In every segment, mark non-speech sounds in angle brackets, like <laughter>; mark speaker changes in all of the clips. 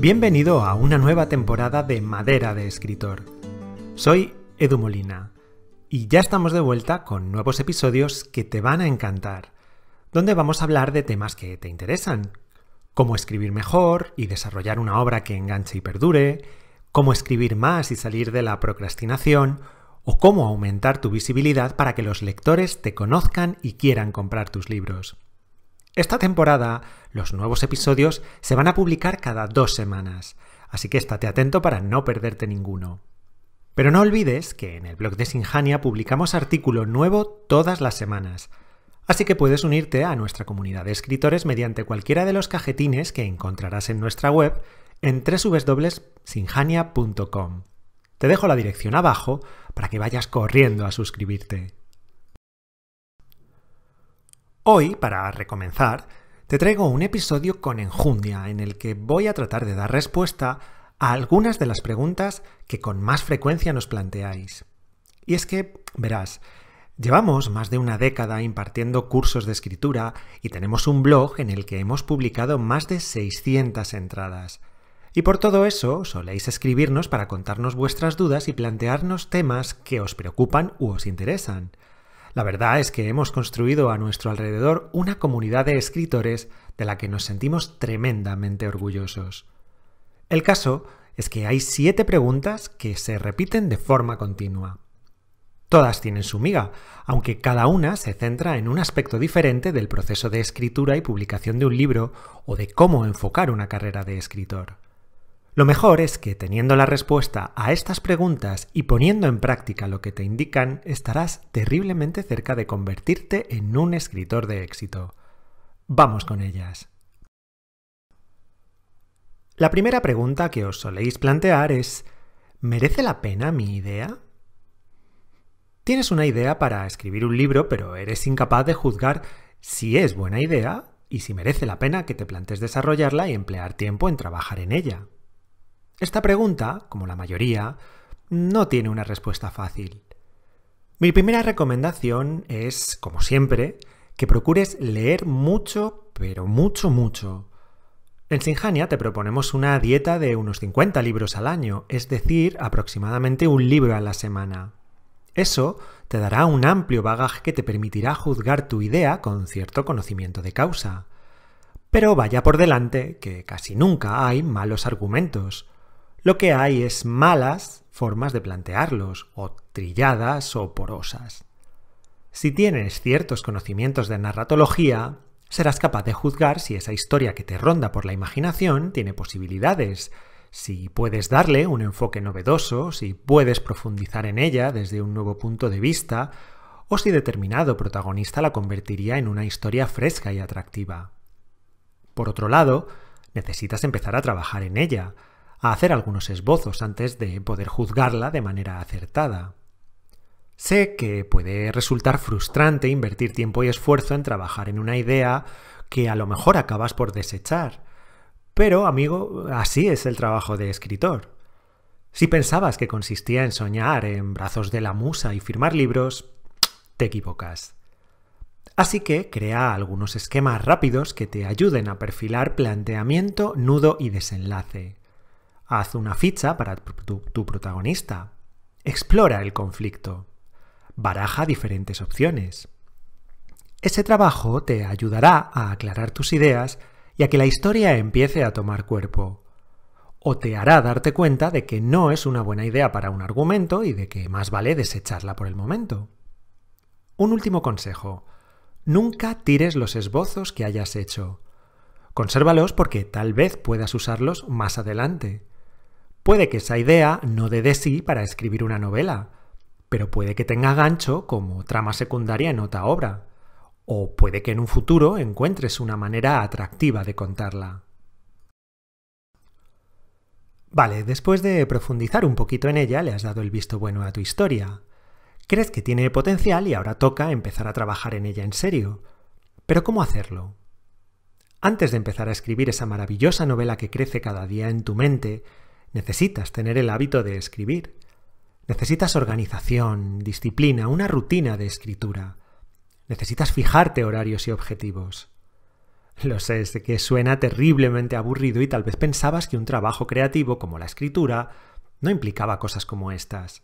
Speaker 1: Bienvenido a una nueva temporada de Madera de Escritor. Soy Edu Molina y ya estamos de vuelta con nuevos episodios que te van a encantar, donde vamos a hablar de temas que te interesan, cómo escribir mejor y desarrollar una obra que enganche y perdure, cómo escribir más y salir de la procrastinación, o cómo aumentar tu visibilidad para que los lectores te conozcan y quieran comprar tus libros. Esta temporada, los nuevos episodios se van a publicar cada dos semanas, así que estate atento para no perderte ninguno. Pero no olvides que en el blog de Sinjania publicamos artículo nuevo todas las semanas, así que puedes unirte a nuestra comunidad de escritores mediante cualquiera de los cajetines que encontrarás en nuestra web en www.sinjania.com. Te dejo la dirección abajo para que vayas corriendo a suscribirte. Hoy, para recomenzar, te traigo un episodio con enjundia en el que voy a tratar de dar respuesta a algunas de las preguntas que con más frecuencia nos planteáis. Y es que, verás, llevamos más de una década impartiendo cursos de escritura y tenemos un blog en el que hemos publicado más de 600 entradas. Y por todo eso soléis escribirnos para contarnos vuestras dudas y plantearnos temas que os preocupan u os interesan. La verdad es que hemos construido a nuestro alrededor una comunidad de escritores de la que nos sentimos tremendamente orgullosos. El caso es que hay siete preguntas que se repiten de forma continua. Todas tienen su miga, aunque cada una se centra en un aspecto diferente del proceso de escritura y publicación de un libro o de cómo enfocar una carrera de escritor. Lo mejor es que teniendo la respuesta a estas preguntas y poniendo en práctica lo que te indican, estarás terriblemente cerca de convertirte en un escritor de éxito. Vamos con ellas. La primera pregunta que os soléis plantear es ¿Merece la pena mi idea? Tienes una idea para escribir un libro, pero eres incapaz de juzgar si es buena idea y si merece la pena que te plantes desarrollarla y emplear tiempo en trabajar en ella. Esta pregunta, como la mayoría, no tiene una respuesta fácil. Mi primera recomendación es, como siempre, que procures leer mucho, pero mucho, mucho. En Sinjania te proponemos una dieta de unos 50 libros al año, es decir, aproximadamente un libro a la semana. Eso te dará un amplio bagaje que te permitirá juzgar tu idea con cierto conocimiento de causa. Pero vaya por delante que casi nunca hay malos argumentos lo que hay es malas formas de plantearlos, o trilladas o porosas. Si tienes ciertos conocimientos de narratología, serás capaz de juzgar si esa historia que te ronda por la imaginación tiene posibilidades, si puedes darle un enfoque novedoso, si puedes profundizar en ella desde un nuevo punto de vista, o si determinado protagonista la convertiría en una historia fresca y atractiva. Por otro lado, necesitas empezar a trabajar en ella, a hacer algunos esbozos antes de poder juzgarla de manera acertada. Sé que puede resultar frustrante invertir tiempo y esfuerzo en trabajar en una idea que a lo mejor acabas por desechar, pero amigo, así es el trabajo de escritor. Si pensabas que consistía en soñar en brazos de la musa y firmar libros, te equivocas. Así que crea algunos esquemas rápidos que te ayuden a perfilar planteamiento, nudo y desenlace. Haz una ficha para tu, protagonista. Explora el conflicto. Baraja diferentes opciones. Ese trabajo te ayudará a aclarar tus ideas y a que la historia empiece a tomar cuerpo. O te hará darte cuenta de que no es una buena idea para un argumento y de que más vale desecharla por el momento. Un último consejo. Nunca tires los esbozos que hayas hecho. Consérvalos porque tal vez puedas usarlos más adelante. Puede que esa idea no dé de sí para escribir una novela, pero puede que tenga gancho como trama secundaria en otra obra, o puede que en un futuro encuentres una manera atractiva de contarla. Vale, después de profundizar un poquito en ella, le has dado el visto bueno a tu historia. Crees que tiene potencial y ahora toca empezar a trabajar en ella en serio. Pero ¿cómo hacerlo? Antes de empezar a escribir esa maravillosa novela que crece cada día en tu mente, Necesitas tener el hábito de escribir. Necesitas organización, disciplina, una rutina de escritura. Necesitas fijarte horarios y objetivos. Lo sé, sé que suena terriblemente aburrido y tal vez pensabas que un trabajo creativo como la escritura no implicaba cosas como estas.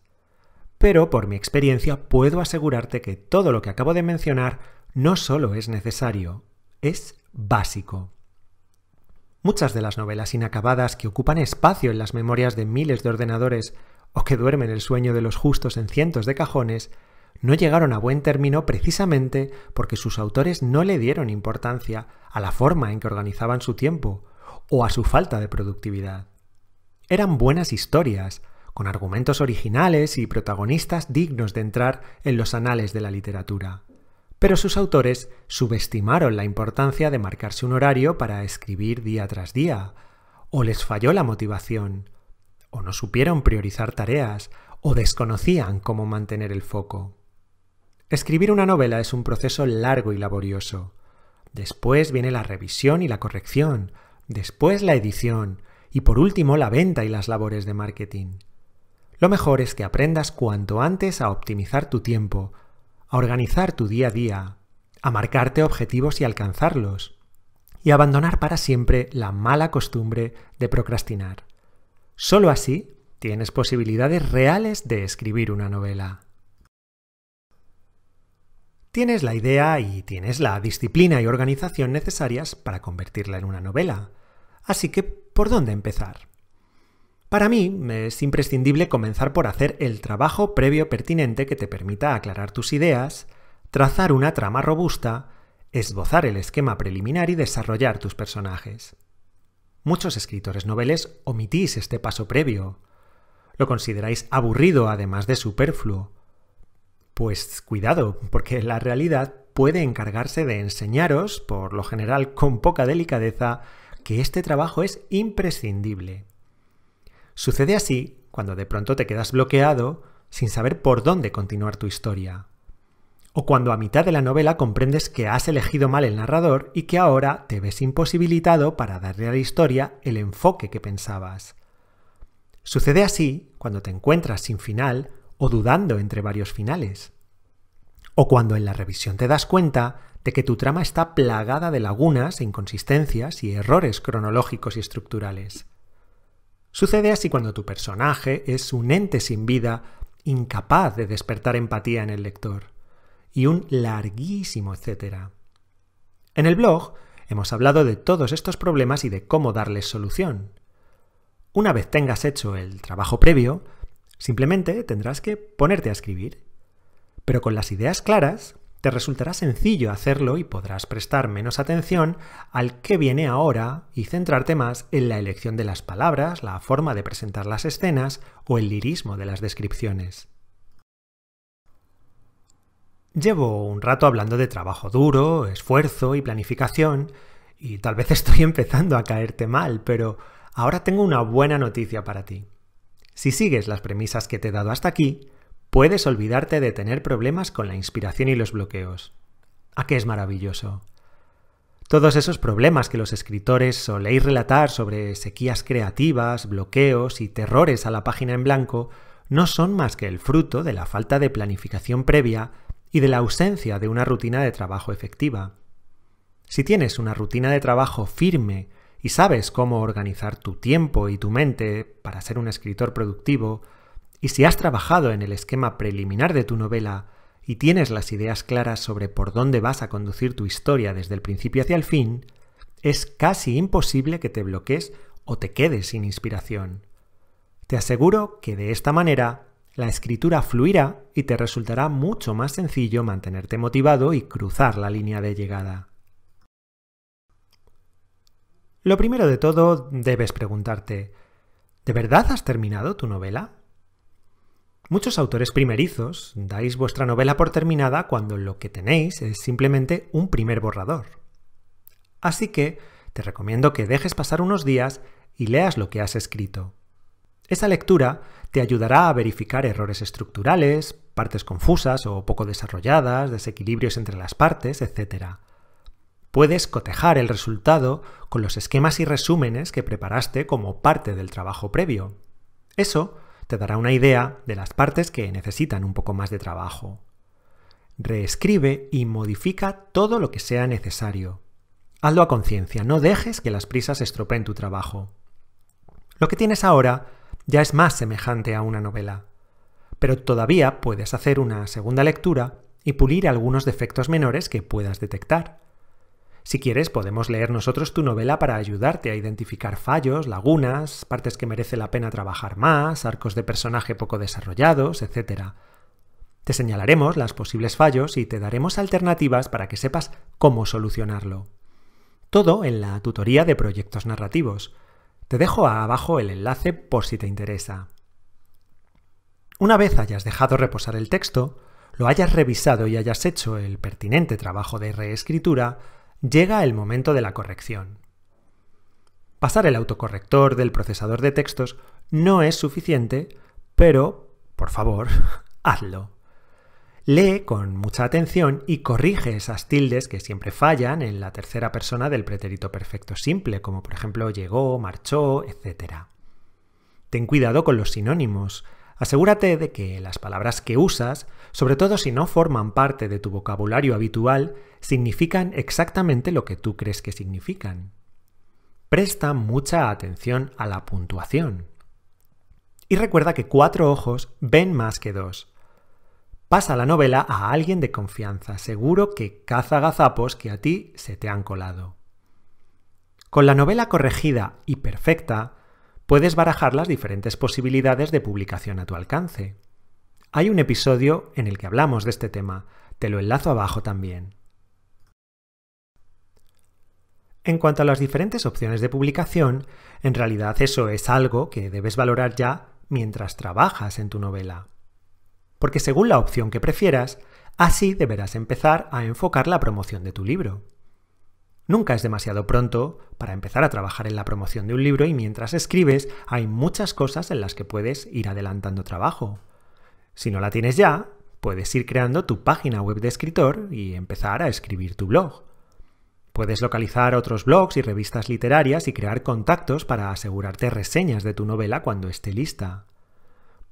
Speaker 1: Pero por mi experiencia puedo asegurarte que todo lo que acabo de mencionar no solo es necesario, es básico. Muchas de las novelas inacabadas que ocupan espacio en las memorias de miles de ordenadores o que duermen el sueño de los justos en cientos de cajones, no llegaron a buen término precisamente porque sus autores no le dieron importancia a la forma en que organizaban su tiempo o a su falta de productividad. Eran buenas historias, con argumentos originales y protagonistas dignos de entrar en los anales de la literatura pero sus autores subestimaron la importancia de marcarse un horario para escribir día tras día, o les falló la motivación, o no supieron priorizar tareas, o desconocían cómo mantener el foco. Escribir una novela es un proceso largo y laborioso. Después viene la revisión y la corrección, después la edición, y por último la venta y las labores de marketing. Lo mejor es que aprendas cuanto antes a optimizar tu tiempo, a organizar tu día a día, a marcarte objetivos y alcanzarlos, y abandonar para siempre la mala costumbre de procrastinar. Solo así tienes posibilidades reales de escribir una novela. Tienes la idea y tienes la disciplina y organización necesarias para convertirla en una novela. Así que, ¿por dónde empezar? Para mí es imprescindible comenzar por hacer el trabajo previo pertinente que te permita aclarar tus ideas, trazar una trama robusta, esbozar el esquema preliminar y desarrollar tus personajes. Muchos escritores noveles omitís este paso previo. Lo consideráis aburrido además de superfluo. Pues cuidado, porque la realidad puede encargarse de enseñaros, por lo general con poca delicadeza, que este trabajo es imprescindible. Sucede así cuando de pronto te quedas bloqueado sin saber por dónde continuar tu historia. O cuando a mitad de la novela comprendes que has elegido mal el narrador y que ahora te ves imposibilitado para darle a la historia el enfoque que pensabas. Sucede así cuando te encuentras sin final o dudando entre varios finales. O cuando en la revisión te das cuenta de que tu trama está plagada de lagunas e inconsistencias y errores cronológicos y estructurales. Sucede así cuando tu personaje es un ente sin vida, incapaz de despertar empatía en el lector. Y un larguísimo etcétera. En el blog hemos hablado de todos estos problemas y de cómo darles solución. Una vez tengas hecho el trabajo previo, simplemente tendrás que ponerte a escribir. Pero con las ideas claras, te resultará sencillo hacerlo y podrás prestar menos atención al que viene ahora y centrarte más en la elección de las palabras, la forma de presentar las escenas o el lirismo de las descripciones. Llevo un rato hablando de trabajo duro, esfuerzo y planificación, y tal vez <laughs> estoy empezando a caerte mal, pero ahora tengo una buena noticia para ti. Si sigues las premisas que te he dado hasta aquí, Puedes olvidarte de tener problemas con la inspiración y los bloqueos. ¿A qué es maravilloso? Todos esos problemas que los escritores soléis relatar sobre sequías creativas, bloqueos y terrores a la página en blanco no son más que el fruto de la falta de planificación previa y de la ausencia de una rutina de trabajo efectiva. Si tienes una rutina de trabajo firme y sabes cómo organizar tu tiempo y tu mente para ser un escritor productivo, y si has trabajado en el esquema preliminar de tu novela y tienes las ideas claras sobre por dónde vas a conducir tu historia desde el principio hacia el fin, es casi imposible que te bloques o te quedes sin inspiración. Te aseguro que de esta manera la escritura fluirá y te resultará mucho más sencillo mantenerte motivado y cruzar la línea de llegada. Lo primero de todo, debes preguntarte, ¿de verdad has terminado tu novela? Muchos autores primerizos dais vuestra novela por terminada cuando lo que tenéis es simplemente un primer borrador. Así que te recomiendo que dejes pasar unos días y leas lo que has escrito. Esa lectura te ayudará a verificar errores estructurales, partes confusas o poco desarrolladas, desequilibrios entre las partes, etc. Puedes cotejar el resultado con los esquemas y resúmenes que preparaste como parte del trabajo previo. Eso te dará una idea de las partes que necesitan un poco más de trabajo. Reescribe y modifica todo lo que sea necesario. Hazlo a conciencia, no dejes que las prisas estropeen tu trabajo. Lo que tienes ahora ya es más semejante a una novela, pero todavía puedes hacer una segunda lectura y pulir algunos defectos menores que puedas detectar. Si quieres, podemos leer nosotros tu novela para ayudarte a identificar fallos, lagunas, partes que merece la pena trabajar más, arcos de personaje poco desarrollados, etc. Te señalaremos las posibles fallos y te daremos alternativas para que sepas cómo solucionarlo. Todo en la tutoría de proyectos narrativos. Te dejo abajo el enlace por si te interesa. Una vez hayas dejado reposar el texto, lo hayas revisado y hayas hecho el pertinente trabajo de reescritura, llega el momento de la corrección. Pasar el autocorrector del procesador de textos no es suficiente, pero, por favor, <laughs> hazlo. Lee con mucha atención y corrige esas tildes que siempre fallan en la tercera persona del pretérito perfecto simple, como por ejemplo llegó, marchó, etc. Ten cuidado con los sinónimos. Asegúrate de que las palabras que usas, sobre todo si no forman parte de tu vocabulario habitual, significan exactamente lo que tú crees que significan. Presta mucha atención a la puntuación. Y recuerda que cuatro ojos ven más que dos. Pasa la novela a alguien de confianza, seguro que caza gazapos que a ti se te han colado. Con la novela corregida y perfecta, puedes barajar las diferentes posibilidades de publicación a tu alcance. Hay un episodio en el que hablamos de este tema, te lo enlazo abajo también. En cuanto a las diferentes opciones de publicación, en realidad eso es algo que debes valorar ya mientras trabajas en tu novela. Porque según la opción que prefieras, así deberás empezar a enfocar la promoción de tu libro. Nunca es demasiado pronto para empezar a trabajar en la promoción de un libro y mientras escribes hay muchas cosas en las que puedes ir adelantando trabajo. Si no la tienes ya, puedes ir creando tu página web de escritor y empezar a escribir tu blog. Puedes localizar otros blogs y revistas literarias y crear contactos para asegurarte reseñas de tu novela cuando esté lista.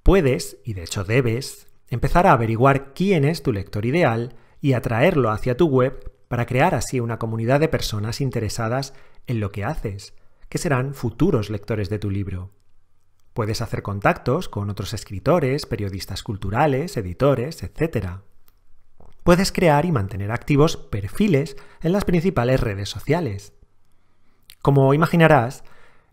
Speaker 1: Puedes, y de hecho debes, empezar a averiguar quién es tu lector ideal y atraerlo hacia tu web para crear así una comunidad de personas interesadas en lo que haces, que serán futuros lectores de tu libro. Puedes hacer contactos con otros escritores, periodistas culturales, editores, etc puedes crear y mantener activos perfiles en las principales redes sociales. Como imaginarás,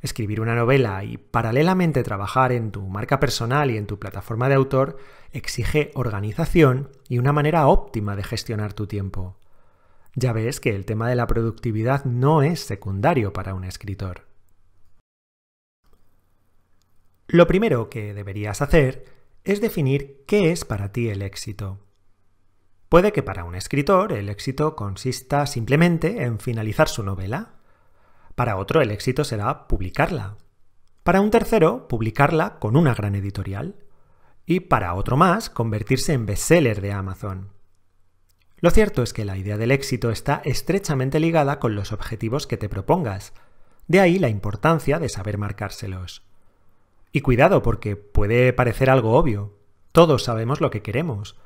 Speaker 1: escribir una novela y paralelamente trabajar en tu marca personal y en tu plataforma de autor exige organización y una manera óptima de gestionar tu tiempo. Ya ves que el tema de la productividad no es secundario para un escritor. Lo primero que deberías hacer es definir qué es para ti el éxito. Puede que para un escritor el éxito consista simplemente en finalizar su novela. Para otro el éxito será publicarla. Para un tercero, publicarla con una gran editorial. Y para otro más, convertirse en bestseller de Amazon. Lo cierto es que la idea del éxito está estrechamente ligada con los objetivos que te propongas. De ahí la importancia de saber marcárselos. Y cuidado porque puede parecer algo obvio. Todos sabemos lo que queremos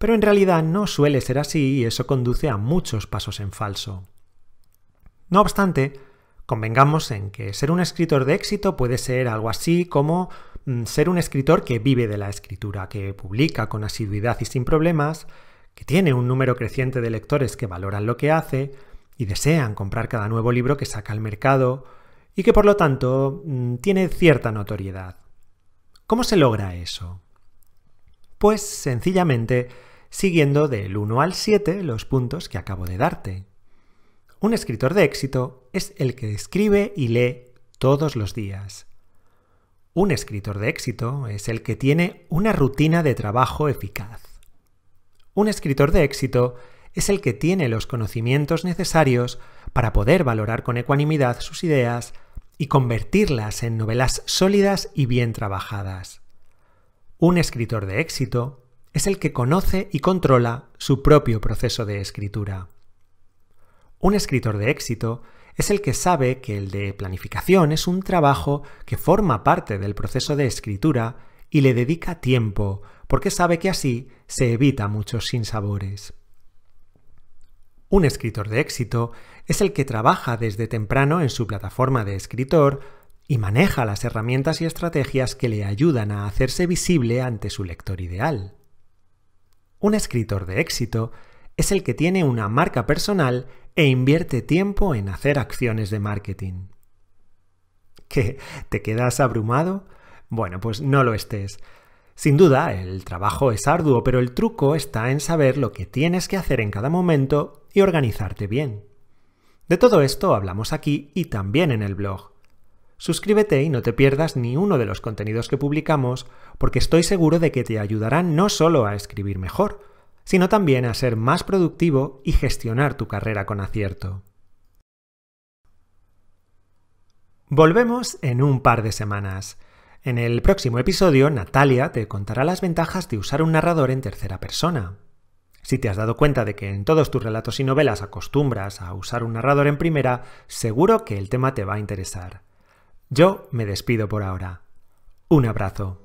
Speaker 1: pero en realidad no suele ser así y eso conduce a muchos pasos en falso. No obstante, convengamos en que ser un escritor de éxito puede ser algo así como mm, ser un escritor que vive de la escritura, que publica con asiduidad y sin problemas, que tiene un número creciente de lectores que valoran lo que hace y desean comprar cada nuevo libro que saca al mercado, y que por lo tanto mm, tiene cierta notoriedad. ¿Cómo se logra eso? Pues sencillamente siguiendo del 1 al 7 los puntos que acabo de darte. Un escritor de éxito es el que escribe y lee todos los días. Un escritor de éxito es el que tiene una rutina de trabajo eficaz. Un escritor de éxito es el que tiene los conocimientos necesarios para poder valorar con ecuanimidad sus ideas y convertirlas en novelas sólidas y bien trabajadas. Un escritor de éxito es el que conoce y controla su propio proceso de escritura. Un escritor de éxito es el que sabe que el de planificación es un trabajo que forma parte del proceso de escritura y le dedica tiempo, porque sabe que así se evita muchos sinsabores. Un escritor de éxito es el que trabaja desde temprano en su plataforma de escritor y maneja las herramientas y estrategias que le ayudan a hacerse visible ante su lector ideal. Un escritor de éxito es el que tiene una marca personal e invierte tiempo en hacer acciones de marketing. ¿Qué? ¿Te quedas abrumado? Bueno, pues no lo estés. Sin duda, el trabajo es arduo, pero el truco está en saber lo que tienes que hacer en cada momento y organizarte bien. De todo esto hablamos aquí y también en el blog. Suscríbete y no te pierdas ni uno de los contenidos que publicamos porque estoy seguro de que te ayudarán no solo a escribir mejor, sino también a ser más productivo y gestionar tu carrera con acierto. Volvemos en un par de semanas. En el próximo episodio, Natalia te contará las ventajas de usar un narrador en tercera persona. Si te has dado cuenta de que en todos tus relatos y novelas acostumbras a usar un narrador en primera, seguro que el tema te va a interesar. Yo me despido por ahora. Un abrazo.